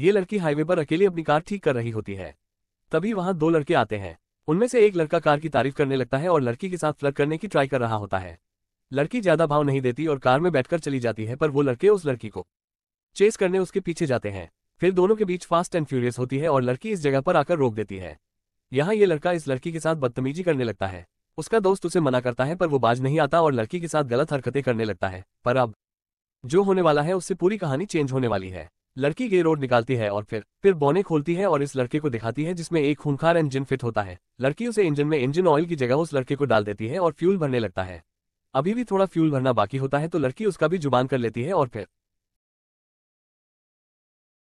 ये लड़की हाईवे पर अकेली अपनी कार ठीक कर रही होती है तभी वहां दो लड़के आते हैं उनमें से एक लड़का कार की तारीफ करने लगता है और लड़की के साथ फ्लर्ट करने की ट्राई कर रहा होता है लड़की ज्यादा भाव नहीं देती और कार में बैठकर चली जाती है पर वो लड़के उस लड़की को चेस करने उसके पीछे जाते हैं फिर दोनों के बीच फास्ट एंड फ्यूरियस होती है और लड़की इस जगह पर आकर रोक देती है यहाँ ये लड़का इस लड़की के साथ बदतमीजी करने लगता है उसका दोस्त उसे मना करता है पर वो बाज नहीं आता और लड़की के साथ गलत हरकतें करने लगता है पर अब जो होने वाला है उससे पूरी कहानी चेंज होने वाली है लड़की गे रोड निकालती है और फिर फिर बोने खोलती है और इस लड़के को दिखाती है जिसमें एक खूनखार इंजन फिट होता है लड़की उसे इंजन में इंजन ऑयल की जगह उस लड़के को डाल देती है और फ्यूल भरने लगता है अभी भी थोड़ा फ्यूल भरना बाकी होता है तो लड़की उसका भी जुबान कर लेती है और फिर